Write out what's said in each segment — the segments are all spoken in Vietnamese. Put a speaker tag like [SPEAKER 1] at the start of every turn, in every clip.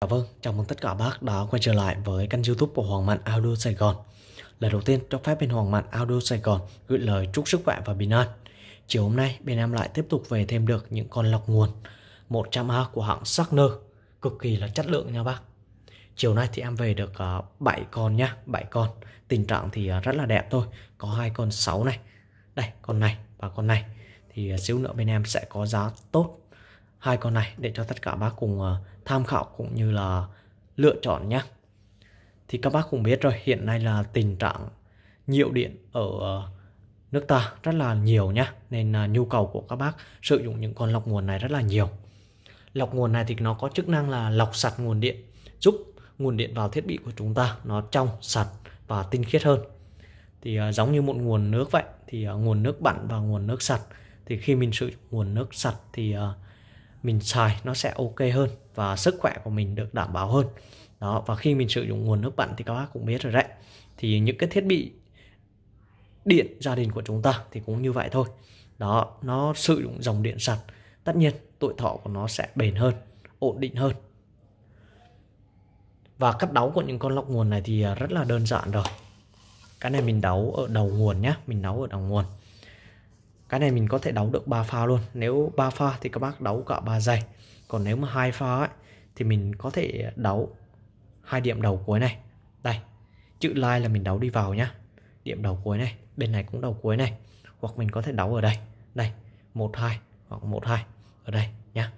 [SPEAKER 1] Dạ vâng, chào mừng tất cả bác đã quay trở lại với kênh youtube của Hoàng Mạnh Audio Sài Gòn. Lần đầu tiên, cho phép bên Hoàng Mạnh Audio Sài Gòn gửi lời chúc sức khỏe và bình an. Chiều hôm nay, bên em lại tiếp tục về thêm được những con lọc nguồn 100A của hãng Sarkner, cực kỳ là chất lượng nha bác. Chiều nay thì em về được 7 à, con nhá, 7 con. Tình trạng thì à, rất là đẹp thôi, có hai con 6 này. Đây, con này và con này. Thì à, xíu nữa bên em sẽ có giá tốt hai con này để cho tất cả bác cùng ờ, tham khảo cũng như là lựa chọn nhé. Thì các bác cũng biết rồi, hiện nay là tình trạng nhiễu điện ở ờ, nước ta rất là nhiều nhá, nên là ờ, nhu cầu của các bác sử dụng những con lọc nguồn này rất là nhiều. Lọc nguồn này thì nó có chức năng là lọc sạch nguồn điện, giúp nguồn điện vào thiết bị của chúng ta nó trong, sạch và tinh khiết hơn. Thì giống như một nguồn nước vậy, thì nguồn nước bẩn và nguồn nước sạch thì khi mình sử dụng nguồn nước sạch thì uh, mình xài nó sẽ ok hơn và sức khỏe của mình được đảm bảo hơn đó và khi mình sử dụng nguồn nước bẩn thì các bác cũng biết rồi đấy thì những cái thiết bị điện gia đình của chúng ta thì cũng như vậy thôi đó nó sử dụng dòng điện sạch tất nhiên tuổi thọ của nó sẽ bền hơn ổn định hơn và cách đóng của những con lọc nguồn này thì à, rất là đơn giản rồi cái này mình đấu ở đầu nguồn nhé mình đấu ở đầu nguồn cái này mình có thể đấu được 3 pha luôn nếu 3 pha thì các bác đấu cả 3 giây còn nếu mà hai pha ấy, thì mình có thể đấu hai điểm đầu cuối này đây chữ like là mình đấu đi vào nhá điểm đầu cuối này bên này cũng đầu cuối này hoặc mình có thể đấu ở đây đây một hai hoặc một hai ở đây nhá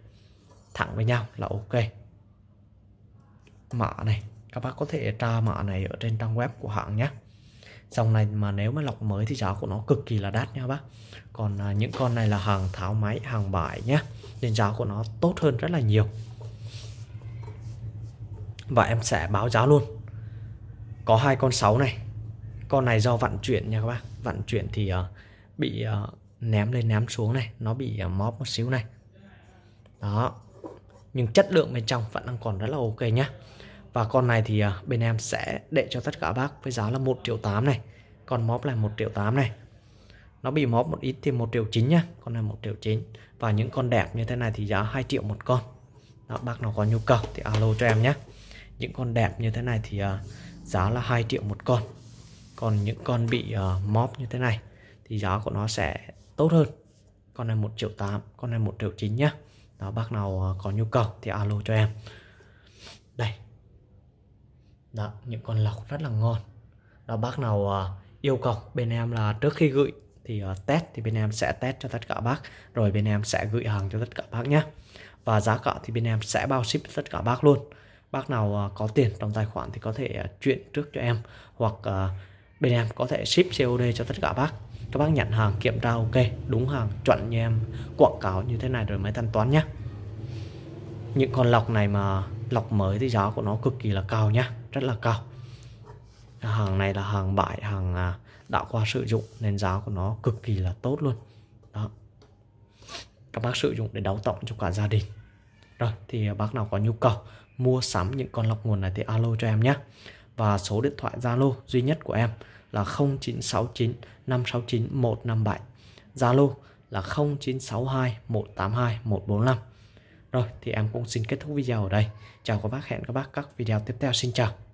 [SPEAKER 1] thẳng với nhau là ok mã này các bác có thể tra mã này ở trên trang web của hãng nhé dòng này mà nếu mà lọc mới thì giá của nó cực kỳ là đắt nha bác còn à, những con này là hàng tháo máy hàng bãi nhá nên giá của nó tốt hơn rất là nhiều và em sẽ báo giá luôn có hai con sáu này con này do vận chuyển nha các bác vận chuyển thì uh, bị uh, ném lên ném xuống này nó bị uh, móp một xíu này đó nhưng chất lượng bên trong vẫn đang còn rất là ok nhá và con này thì à, bên em sẽ để cho tất cả bác với giá là 1 triệu 8 này. Còn móp là 1 triệu 8 này. Nó bị móp một ít thì 1 triệu 9 nhá. Con này 1 triệu 9. Và những con đẹp như thế này thì giá 2 triệu một con. Đó, bác nào có nhu cầu thì alo cho em nhé. Những con đẹp như thế này thì à, giá là 2 triệu một con. Còn những con bị uh, móp như thế này thì giá của nó sẽ tốt hơn. Con này 1 triệu 8, con này 1 triệu 9 nhá. Đó, bác nào có nhu cầu thì alo cho em. Đây, đó, những con lọc rất là ngon Đó, bác nào uh, yêu cầu bên em là trước khi gửi thì uh, test thì bên em sẽ test cho tất cả bác rồi bên em sẽ gửi hàng cho tất cả bác nhé và giá cả thì bên em sẽ bao ship tất cả bác luôn bác nào à, có tiền trong tài khoản thì có thể chuyển trước cho em hoặc bên em có thể ship COD cho tất cả bác các bác nhận hàng kiểm tra ok đúng hàng chuẩn như em quảng cáo như thế này rồi mới thanh toán nhé những con lọc này mà lọc mới thì giá của nó cực kỳ là cao nhé rất là cao hàng này là hàng bãi hàng à, đã qua sử dụng nên giá của nó cực kỳ là tốt luôn đó các bác sử dụng để đấu tổng cho cả gia đình rồi thì bác nào có nhu cầu mua sắm những con lọc nguồn này thì alo cho em nhé và số điện thoại Zalo duy nhất của em là 0969 569 157 Zalo là 0962 182 145 rồi thì em cũng xin kết thúc video ở đây. Chào các bác, hẹn các bác các video tiếp theo. Xin chào.